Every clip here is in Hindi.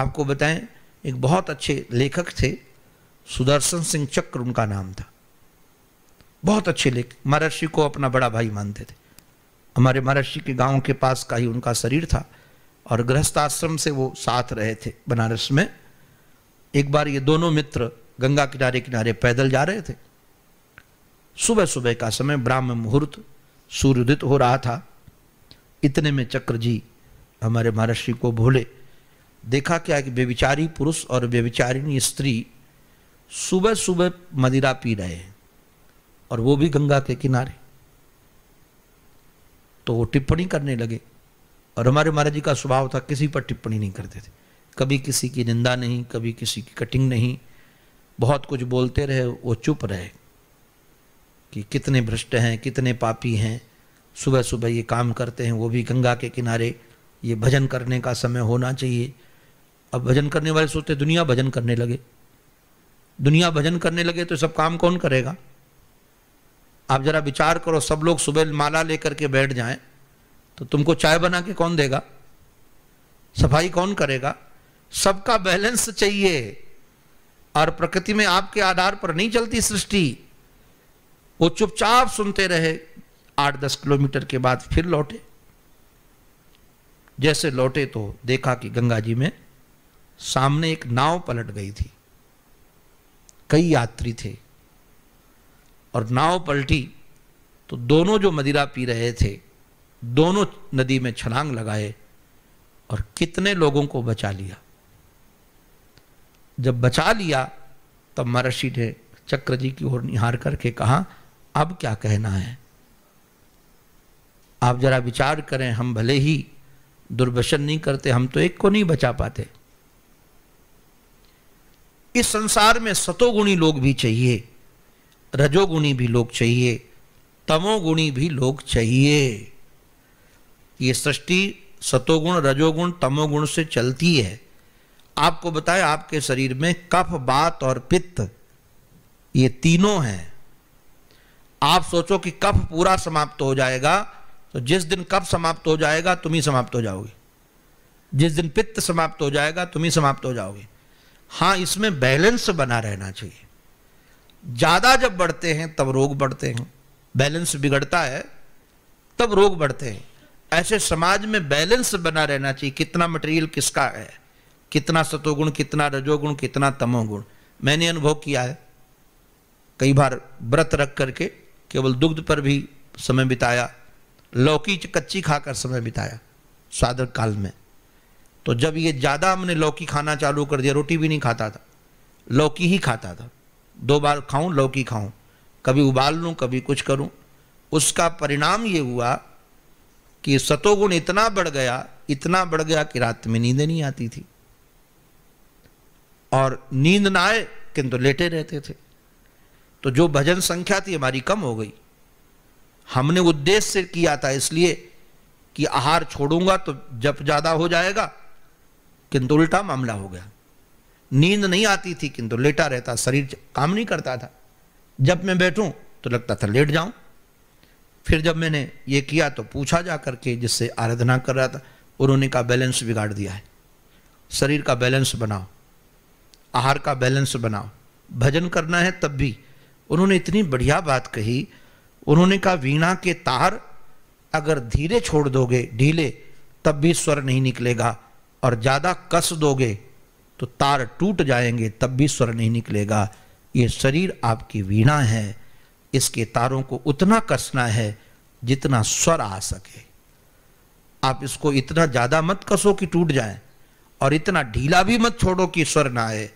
आपको बताएं एक बहुत अच्छे लेखक थे सुदर्शन सिंह चक्र उनका नाम था बहुत अच्छे लेख महर्षि को अपना बड़ा भाई मानते थे हमारे महर्षि के गांव के पास का ही उनका शरीर था और गृहस्थ आश्रम से वो साथ रहे थे बनारस में एक बार ये दोनों मित्र गंगा किनारे किनारे पैदल जा रहे थे सुबह सुबह का समय ब्राह्म मुहूर्त सूर्योदित हो रहा था इतने में चक्र जी हमारे महर्षि को भोले देखा क्या कि व्यविचारी पुरुष और व्यविचारिणी स्त्री सुबह सुबह मदिरा पी रहे हैं और वो भी गंगा के किनारे तो वो टिप्पणी करने लगे और हमारे महाराज जी का स्वभाव था किसी पर टिप्पणी नहीं करते थे कभी किसी की निंदा नहीं कभी किसी की कटिंग नहीं बहुत कुछ बोलते रहे वो चुप रहे कि कितने भ्रष्ट हैं कितने पापी हैं सुबह सुबह ये काम करते हैं वो भी गंगा के किनारे ये भजन करने का समय होना चाहिए अब भजन करने वाले सोचते दुनिया भजन करने लगे दुनिया भजन करने लगे तो सब काम कौन करेगा आप जरा विचार करो सब लोग सुबह माला लेकर के बैठ जाएं तो तुमको चाय बना के कौन देगा सफाई कौन करेगा सबका बैलेंस चाहिए और प्रकृति में आपके आधार पर नहीं चलती सृष्टि वो चुपचाप सुनते रहे आठ दस किलोमीटर के बाद फिर लौटे जैसे लौटे तो देखा कि गंगा जी में सामने एक नाव पलट गई थी कई यात्री थे और नाव पलटी तो दोनों जो मदिरा पी रहे थे दोनों नदी में छलांग लगाए और कितने लोगों को बचा लिया जब बचा लिया तब महर्षि ने चक्र जी की ओर निहार करके कहा अब क्या कहना है आप जरा विचार करें हम भले ही दुर्वशन नहीं करते हम तो एक को नहीं बचा पाते इस संसार में सतोगुणी लोग भी चाहिए रजोगुणी भी लोग चाहिए तमोगुणी भी लोग चाहिए ये सृष्टि सतोगुण रजोगुण तमोगुण से चलती है आपको बताए आपके शरीर में कफ बात और पित्त ये तीनों हैं आप सोचो कि कफ पूरा समाप्त हो जाएगा तो जिस दिन कफ समाप्त हो जाएगा तुम ही समाप्त हो जाओगे जिस दिन पित्त समाप्त हो जाएगा तुम ही समाप्त हो जाओगे हाँ इसमें बैलेंस बना रहना चाहिए ज़्यादा जब बढ़ते हैं तब रोग बढ़ते हैं बैलेंस बिगड़ता है तब रोग बढ़ते हैं ऐसे समाज में बैलेंस बना रहना चाहिए कितना मटेरियल किसका है कितना सतोगुण कितना रजोगुण कितना तमोगुण मैंने अनुभव किया है कई बार व्रत रख करके केवल दुग्ध पर भी समय बिताया लौकी कच्ची खाकर समय बिताया सादर काल में तो जब ये ज़्यादा हमने लौकी खाना चालू कर दिया रोटी भी नहीं खाता था लौकी ही खाता था दो बार खाऊं लौकी खाऊं कभी उबाल लूं कभी कुछ करूं उसका परिणाम ये हुआ कि सतोगुण इतना बढ़ गया इतना बढ़ गया कि रात में नींद नहीं आती थी और नींद ना आए किंतु लेटे रहते थे तो जो भजन संख्या थी हमारी कम हो गई हमने उद्देश्य किया था इसलिए कि आहार छोड़ूंगा तो जप ज़्यादा हो जाएगा किंतु उल्टा मामला हो गया नींद नहीं आती थी किंतु लेटा रहता शरीर काम नहीं करता था जब मैं बैठूं तो लगता था लेट जाऊं फिर जब मैंने ये किया तो पूछा जा करके जिससे आराधना कर रहा था उन्होंने कहा बैलेंस बिगाड़ दिया है शरीर का बैलेंस बनाओ आहार का बैलेंस बनाओ भजन करना है तब भी उन्होंने इतनी बढ़िया बात कही उन्होंने कहा वीणा के तार अगर धीरे छोड़ दोगे ढीले तब भी स्वर नहीं निकलेगा और ज़्यादा कस दोगे तो तार टूट जाएंगे तब भी स्वर नहीं निकलेगा ये शरीर आपकी वीणा है इसके तारों को उतना कसना है जितना स्वर आ सके आप इसको इतना ज़्यादा मत कसो कि टूट जाए और इतना ढीला भी मत छोड़ो कि स्वर ना आए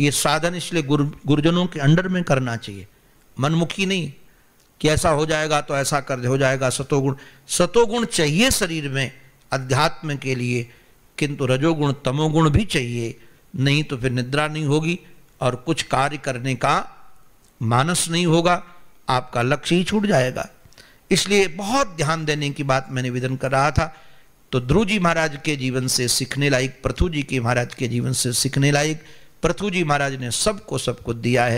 ये साधन इसलिए गुर गुरुजनों के अंडर में करना चाहिए मनमुखी नहीं कि ऐसा हो जाएगा तो ऐसा कर हो जाएगा सतोगुण सतोगुण चाहिए शरीर में अध्यात्म के लिए किंतु रजोगुण तमोगुण भी चाहिए नहीं तो फिर निद्रा नहीं होगी और कुछ कार्य करने का मानस नहीं होगा आपका लक्ष्य ही छूट जाएगा इसलिए बहुत ध्यान देने की बात मैंने निवेदन कर रहा था तो ध्रुव जी महाराज के जीवन से सीखने लायक पृथ्वी जी के महाराज के जीवन से सीखने लायक पृथ्वी जी महाराज ने सबको सबको दिया है